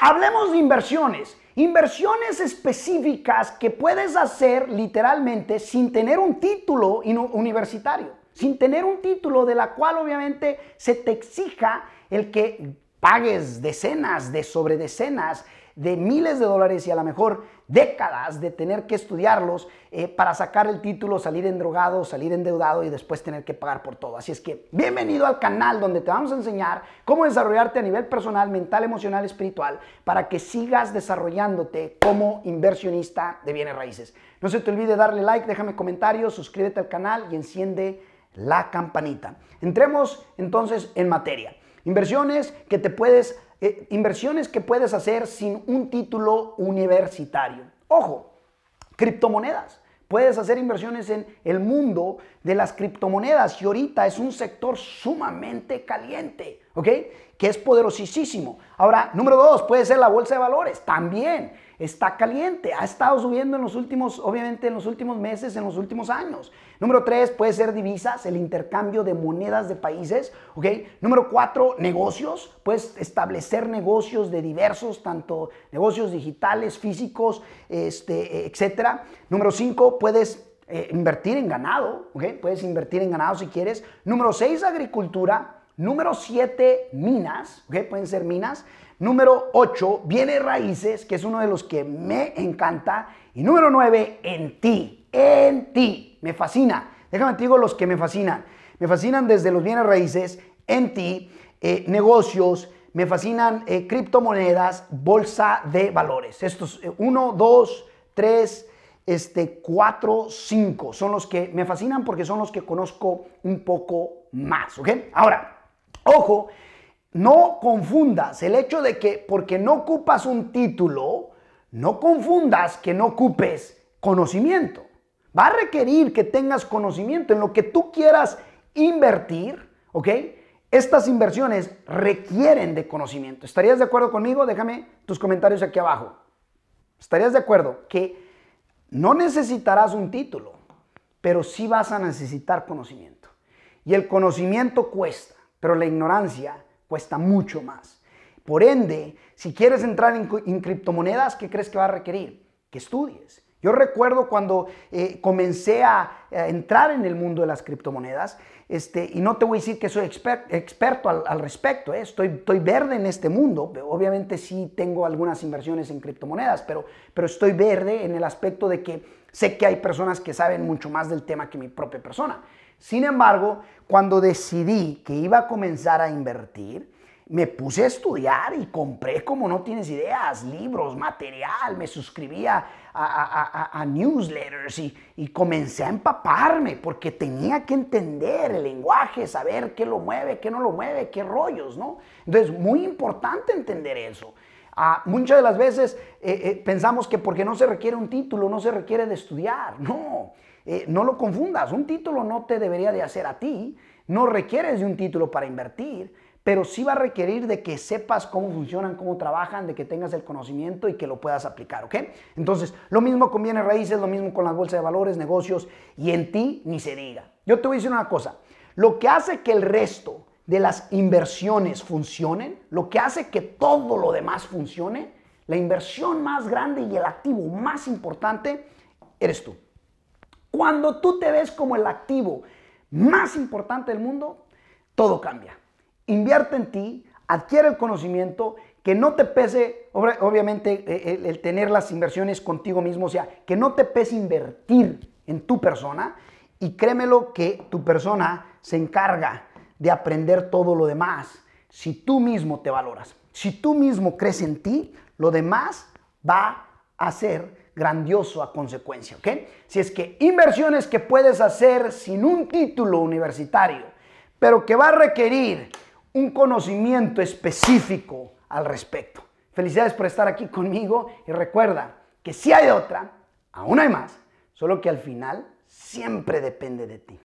Hablemos de inversiones. Inversiones específicas que puedes hacer literalmente sin tener un título universitario, sin tener un título de la cual obviamente se te exija el que pagues decenas de sobre decenas de miles de dólares y a lo mejor décadas de tener que estudiarlos eh, para sacar el título, salir endrogado, salir endeudado y después tener que pagar por todo. Así es que bienvenido al canal donde te vamos a enseñar cómo desarrollarte a nivel personal, mental, emocional, espiritual, para que sigas desarrollándote como inversionista de bienes raíces. No se te olvide darle like, déjame comentarios, suscríbete al canal y enciende la campanita. Entremos entonces en materia. Inversiones que te puedes eh, inversiones que puedes hacer sin un título universitario. Ojo, criptomonedas. Puedes hacer inversiones en el mundo de las criptomonedas y ahorita es un sector sumamente caliente. ¿ok? Que es poderosísimo. Ahora, número dos, puede ser la bolsa de valores, también está caliente, ha estado subiendo en los últimos, obviamente en los últimos meses, en los últimos años. Número tres, puede ser divisas, el intercambio de monedas de países, ¿ok? Número cuatro, negocios, puedes establecer negocios de diversos, tanto negocios digitales, físicos, este, etcétera. Número cinco, puedes eh, invertir en ganado, ¿ok? Puedes invertir en ganado si quieres. Número seis, agricultura. Número 7, minas, ¿ok? Pueden ser minas. Número 8, bienes raíces, que es uno de los que me encanta. Y número 9, en ti, en ti, me fascina. Déjame te digo los que me fascinan. Me fascinan desde los bienes raíces, en ti, eh, negocios, me fascinan eh, criptomonedas, bolsa de valores. Estos 1, 2, 3, este, 4, 5 son los que me fascinan porque son los que conozco un poco más, ¿ok? Ahora, Ojo, no confundas el hecho de que porque no ocupas un título, no confundas que no ocupes conocimiento. Va a requerir que tengas conocimiento en lo que tú quieras invertir, ¿ok? Estas inversiones requieren de conocimiento. ¿Estarías de acuerdo conmigo? Déjame tus comentarios aquí abajo. ¿Estarías de acuerdo que no necesitarás un título, pero sí vas a necesitar conocimiento? Y el conocimiento cuesta pero la ignorancia cuesta mucho más. Por ende, si quieres entrar en, criptomonedas, ¿qué crees que va a requerir? Que estudies. Yo recuerdo cuando eh, comencé a, eh, entrar en el mundo de las criptomonedas, este, y no te voy a decir que soy experto al, respecto, eh, estoy, estoy, verde en este mundo, obviamente sí tengo algunas inversiones en criptomonedas, pero, pero estoy verde en el aspecto de que sé que hay personas que saben mucho más del tema que mi propia persona. Sin embargo, cuando decidí que iba a comenzar a invertir, me puse a estudiar y compré, como no tienes ideas, libros, material, me suscribía a, newsletters y, comencé a empaparme porque tenía que entender el lenguaje, saber qué lo mueve, qué no lo mueve, qué rollos, ¿no? Entonces, muy importante entender eso. Ah, muchas de las veces eh, eh, pensamos que porque no se requiere un título, no se requiere de estudiar, no. Eh, no lo confundas, un título no te debería de hacer a ti, no requieres de un título para invertir, pero sí va a requerir de que sepas cómo funcionan, cómo trabajan, de que tengas el conocimiento y que lo puedas aplicar, ¿ok? Entonces, lo mismo con bienes raíces, lo mismo con las bolsas de valores, negocios y en ti ni se diga. Yo te voy a decir una cosa, lo que hace que el resto de las inversiones funcionen, lo que hace que todo lo demás funcione, la inversión más grande y el activo más importante eres tú. Cuando tú te ves como el activo más importante del mundo, todo cambia. Invierte en ti, adquiere el conocimiento, que no te pese, obviamente, eh, eh, el, tener las inversiones contigo mismo, o sea, que no te pese invertir en tu persona y créemelo que tu persona se encarga de aprender todo lo demás si tú mismo te valoras. Si tú mismo crees en ti, lo demás va a ser grandioso a consecuencia, ¿ok? Si es que inversiones que puedes hacer sin un título universitario, pero que va a requerir un conocimiento específico al respecto. Felicidades por estar aquí conmigo y recuerda que si hay otra, aún hay más, solo que al final siempre depende de ti.